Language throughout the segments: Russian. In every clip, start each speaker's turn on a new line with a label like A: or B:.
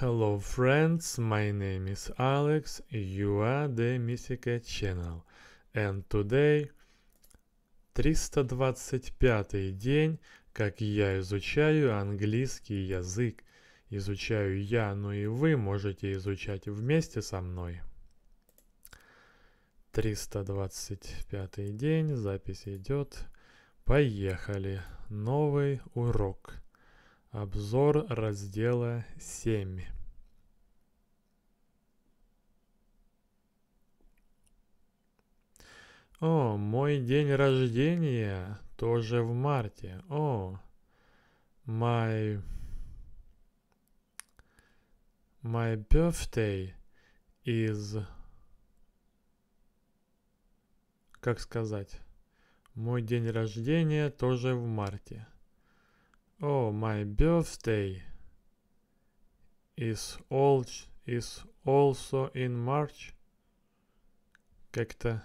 A: Hello friends, my name is Alex, you are the Mythica channel, and today 325 день, как я изучаю английский язык. Изучаю я, но и вы можете изучать вместе со мной. 325 день, запись идет. Поехали, новый урок. Обзор раздела 7. О, мой день рождения тоже в марте. О, my... My birthday is... Как сказать? Мой день рождения тоже в марте. Oh, my birthday is, all, is also in March. Как-то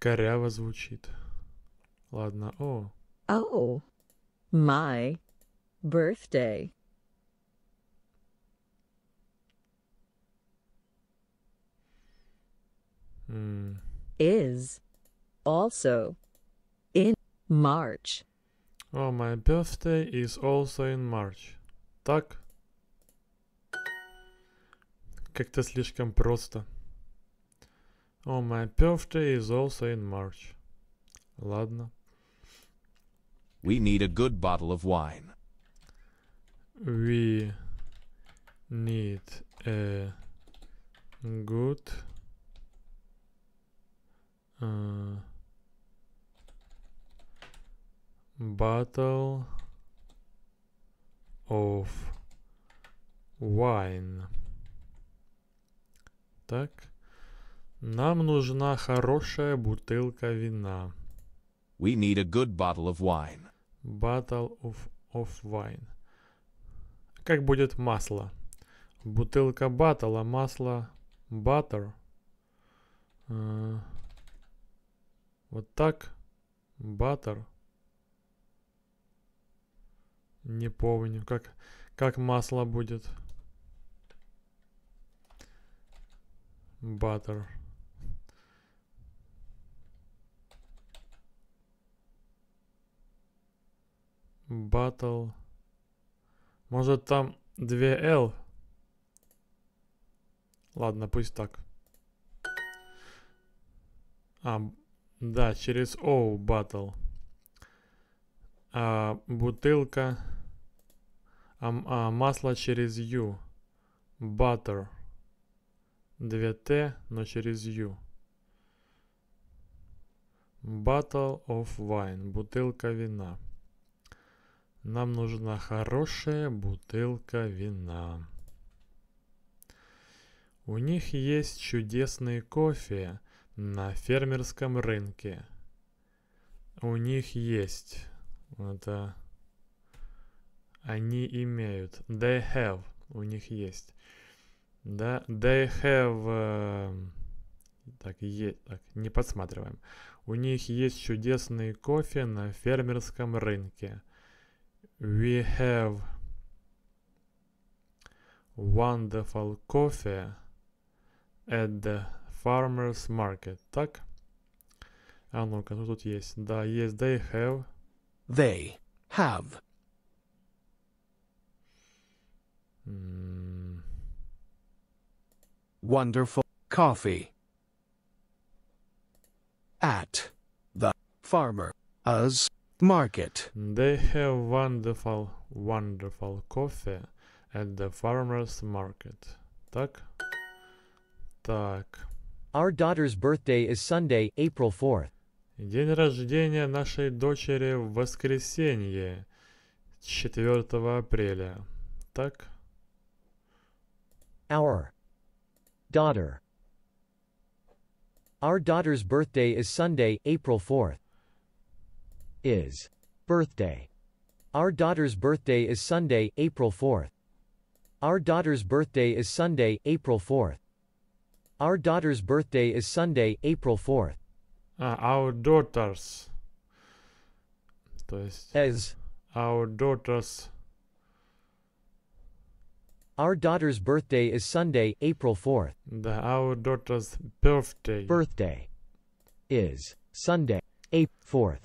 A: коряво звучит. Ладно, о. Oh, my birthday. Mm. Is also in March. Oh, my birthday is also in March. Так? Как-то слишком просто. Oh, my birthday is also in March. Ладно. We need a good bottle of wine. We need a good uh, Bottle of wine. Так. Нам нужна хорошая бутылка вина. We need a good bottle of wine. Bottle of, of wine. Как будет масло? Бутылка батла, масло butter. Uh, вот так. Butter. Не помню, как, как масло будет. Butter. Battle. Может там 2L? Ладно, пусть так. А, да, через O battle. А, бутылка а, а, масло через U. Butter. 2T, но через U. Bottle of wine. Бутылка вина. Нам нужна хорошая бутылка вина. У них есть чудесный кофе на фермерском рынке. У них есть. Это они имеют. They have. У них есть. Да, they have... Э, так, е... так, не подсматриваем. У них есть чудесный кофе на фермерском рынке. We have wonderful coffee at the farmer's market. Так? А ну-ка, ну тут есть. Да, есть they have. They have Mm. Wonderful coffee. At the farmer's market. They have wonderful, wonderful coffee at the farmer's market. Так? Так. Our daughter's birthday is Sunday, April 4th. День рождения нашей дочери в воскресенье, 4 апреля. Так? Our daughter. Our daughter's birthday is Sunday, April 4th. Is birthday. Our daughter's birthday is Sunday, April 4th. Our daughter's birthday is Sunday, April 4th. Our daughter's birthday is Sunday, April 4th. Uh, our daughters. As. Our daughters. Our daughter's birthday is Sunday, April 4th. The, our daughter's birthday. Birthday is Sunday, April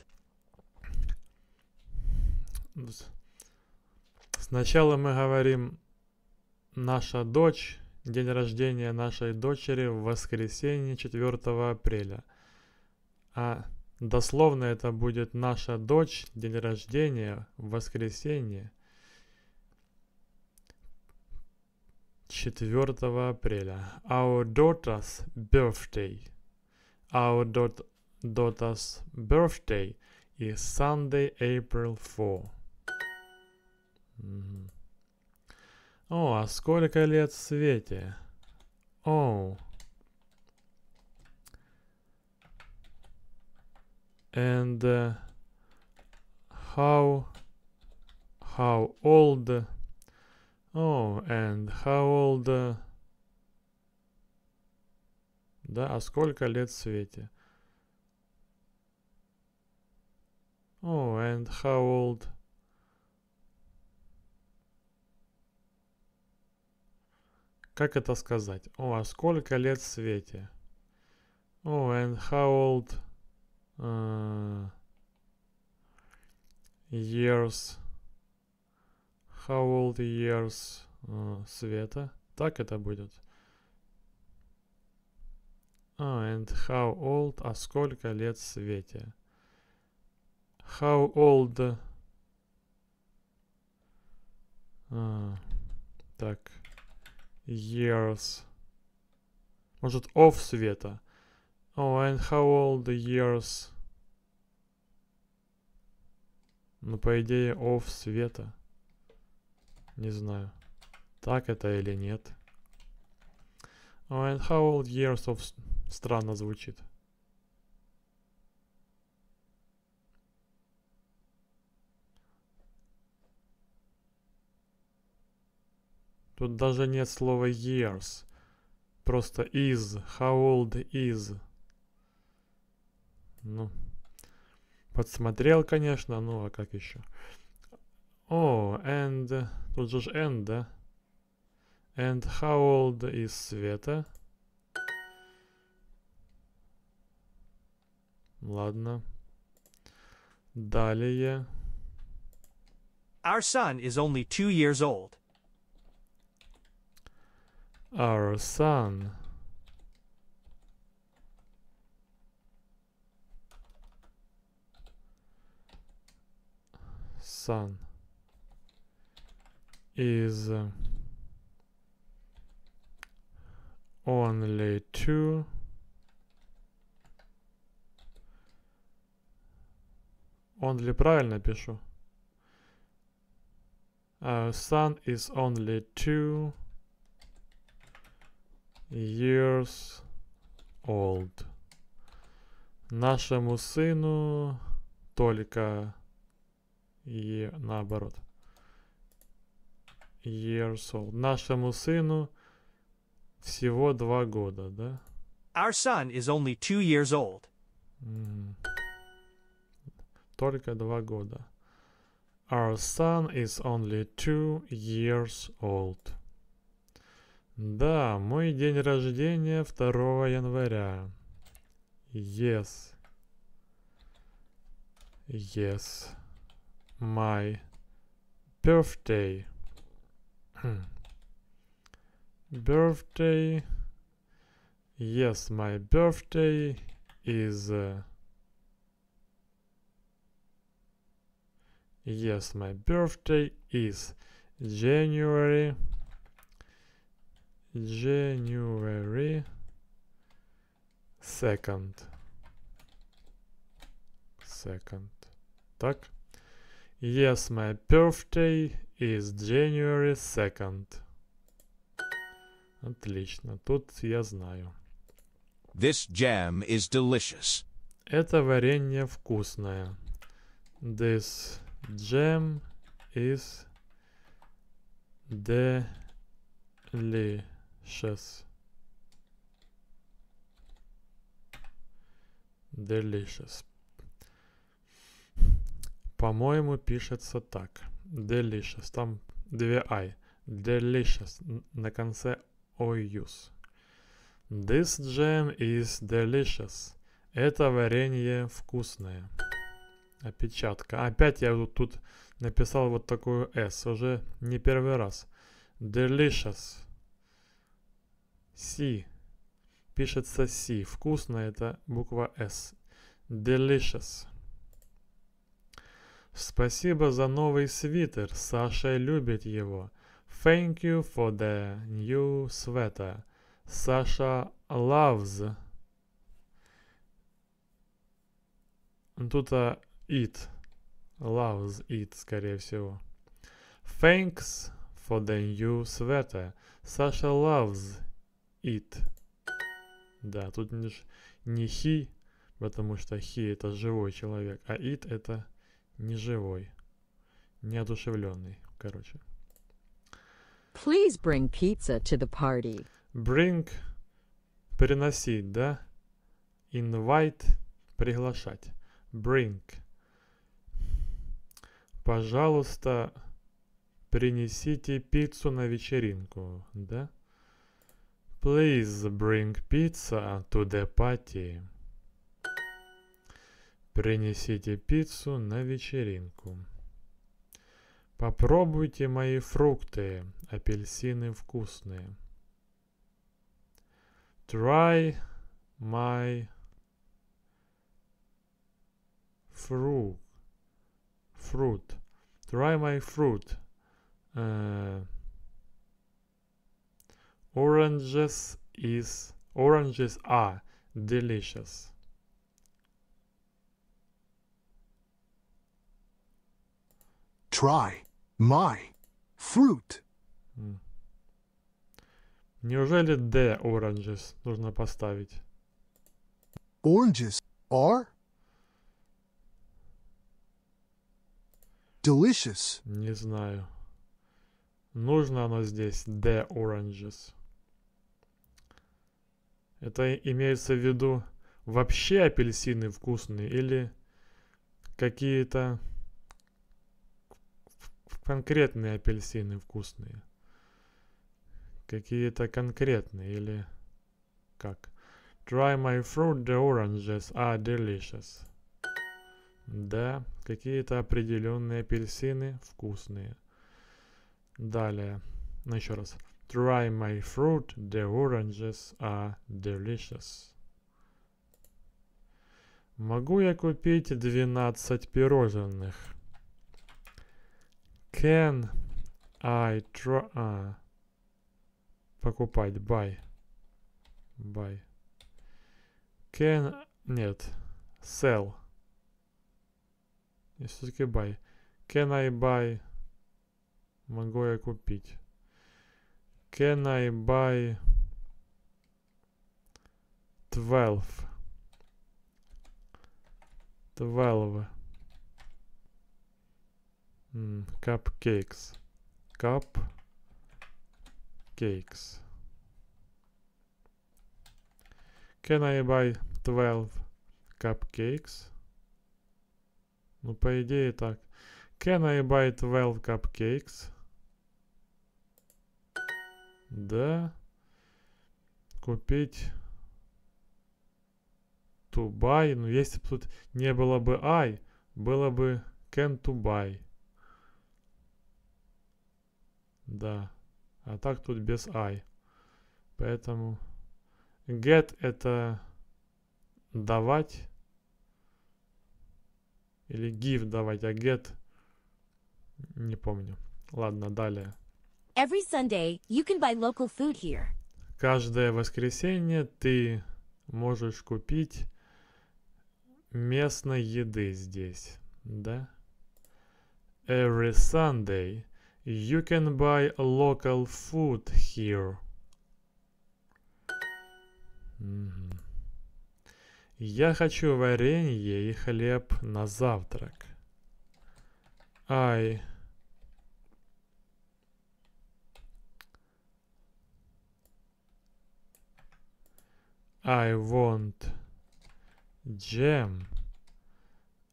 A: 4th. Сначала мы говорим «наша дочь», день рождения нашей дочери в воскресенье 4 апреля. А дословно это будет «наша дочь, день рождения в воскресенье 4 апреля. Our daughter's birthday. Our daughter's birthday is Sunday, April 4. Mm. О, а сколько лет Свете? О. Oh. And uh, how how old Oh, and how old... Uh... Да, а сколько лет Свете? Oh, and how old... Как это сказать? О, oh, а сколько лет Свете? О, oh, and how old... Uh, years... How old years э, Света. Так это будет. А, and how old, а сколько лет Свете. How old... А, так, years. Может, of Света. Oh, and how old the years... Ну, по идее, of Света. Не знаю, так это или нет. Oh, and how old years of... Странно звучит. Тут даже нет слова years. Просто is. How old is. Ну, подсмотрел, конечно, ну а как еще? Oh, and uh, to just end. and how old is Sveta? Ладно. Далее. Our son is only two years old. Our son. Son. is only two only правильно пишу uh, а, son is only two years old нашему сыну только и наоборот years old. Нашему сыну всего два года, да? Our son is only two years old. Mm. Только два года. Our son is only two years old. Да, мой день рождения 2 января. Yes. Yes. My birthday. Hmm. Birthday. Yes, my birthday is. Uh, yes, my birthday is January. January 2nd. Second. Так. Yes, my birthday is January 2nd. Отлично, тут я знаю. This jam is delicious. Это варенье вкусное. This jam is delicious. Delicious. По-моему, пишется так delicious, там две i. Delicious на конце oius. This jam is delicious. Это варенье вкусное. Опечатка. Опять я вот тут написал вот такую S. Уже не первый раз. Delicious. C. Пишется C. Вкусно это буква S. Delicious. Спасибо за новый свитер, Саша любит его. Thank you for the new sweater. Саша loves. Тут а, it. Loves it, скорее всего. Thanks for the new sweater. Саша loves it. Да, тут не he, потому что he это живой человек, а it это Неживой. Неодушевленный, короче. Please bring pizza to the party. Bring – переносить, да? Invite – приглашать. Bring – пожалуйста, принесите пиццу на вечеринку, да? Please bring pizza to the party. Принесите пиццу на вечеринку. Попробуйте мои фрукты, апельсины вкусные. Try my fruit. Fruit. Try my fruit. Uh, oranges is oranges are delicious. try my fruit. Неужели D oranges нужно поставить? Oranges are delicious. Не знаю. Нужно оно здесь the oranges. Это имеется в виду вообще апельсины вкусные или какие-то конкретные апельсины вкусные. Какие-то конкретные или как? Try my fruit, the oranges are delicious. Да, какие-то определенные апельсины вкусные. Далее, ну еще раз. Try my fruit, the oranges are delicious. Могу я купить 12 пирожных? Can I try... А. Покупать. Buy. Buy. Can... Нет. Sell. И все-таки buy. Can I buy... Могу я купить. Can I buy... 12. 12. Cupcakes. Cupcakes. Can I buy 12 cupcakes? Ну, по идее так. Can I buy 12 cupcakes? Да. Купить. To buy. Ну, если бы тут не было бы I, было бы can to buy. Да. А так тут без I. Поэтому get это давать. Или give давать, а get не помню. Ладно, далее. Every Sunday you can buy local food here. Каждое воскресенье ты можешь купить местной еды здесь, да? Every Sunday You can buy local food here. Я хочу варенье и хлеб на завтрак. I... I want jam.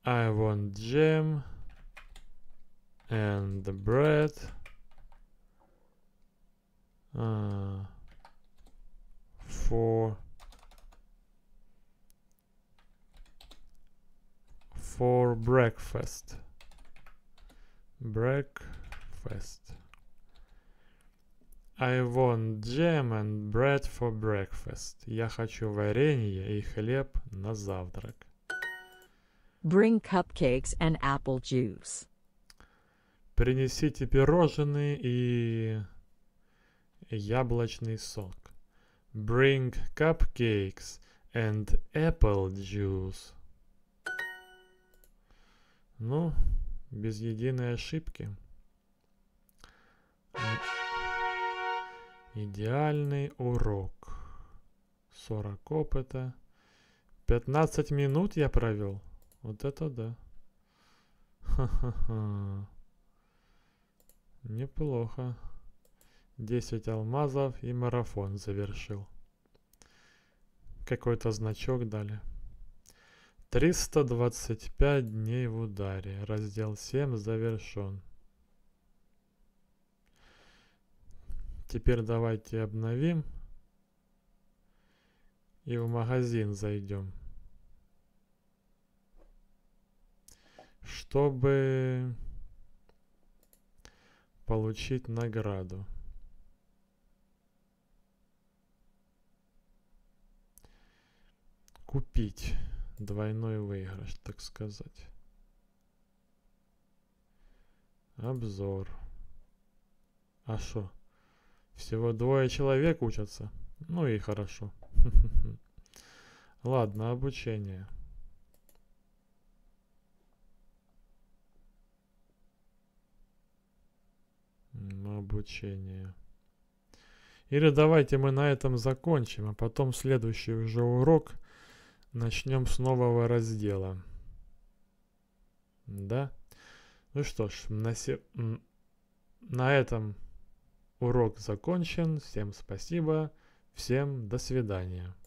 A: I want jam. and the bread uh, for for breakfast breakfast I want jam and bread for breakfast. Я хочу варенье и хлеб на завтрак. Bring cupcakes and apple juice. Принесите пирожные и... яблочный сок. Bring cupcakes and apple juice. Ну, без единой ошибки. Идеальный урок. 40 опыта. 15 минут я провел. Вот это да. Ха-ха-ха. Неплохо. 10 алмазов и марафон завершил. Какой-то значок дали. 325 дней в ударе. Раздел 7 завершен. Теперь давайте обновим и в магазин зайдем. Чтобы получить награду. Купить двойной выигрыш, так сказать. Обзор. А что? Всего двое человек учатся? Ну и хорошо. Ладно, обучение. обучение. Или давайте мы на этом закончим, а потом следующий уже урок начнем с нового раздела. Да? Ну что ж, на, се... на этом урок закончен. Всем спасибо. Всем до свидания.